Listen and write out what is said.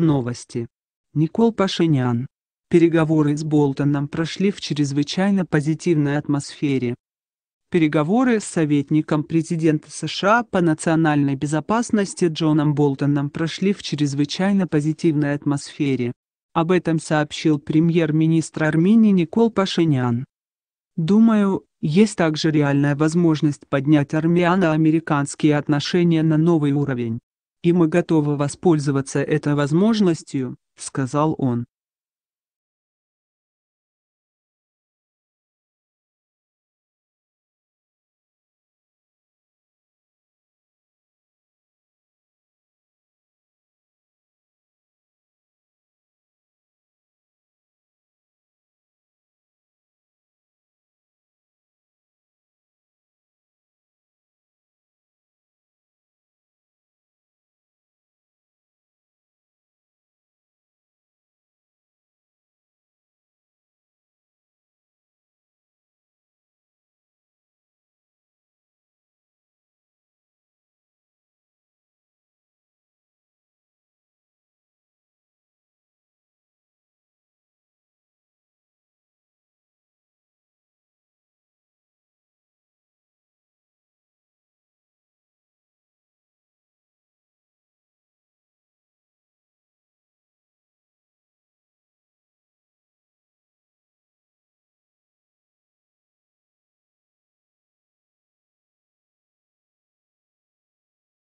Новости. Никол Пашинян. Переговоры с Болтоном прошли в чрезвычайно позитивной атмосфере. Переговоры с советником президента США по национальной безопасности Джоном Болтоном прошли в чрезвычайно позитивной атмосфере. Об этом сообщил премьер-министр Армении Никол Пашинян. Думаю, есть также реальная возможность поднять армяно-американские отношения на новый уровень и мы готовы воспользоваться этой возможностью», — сказал он.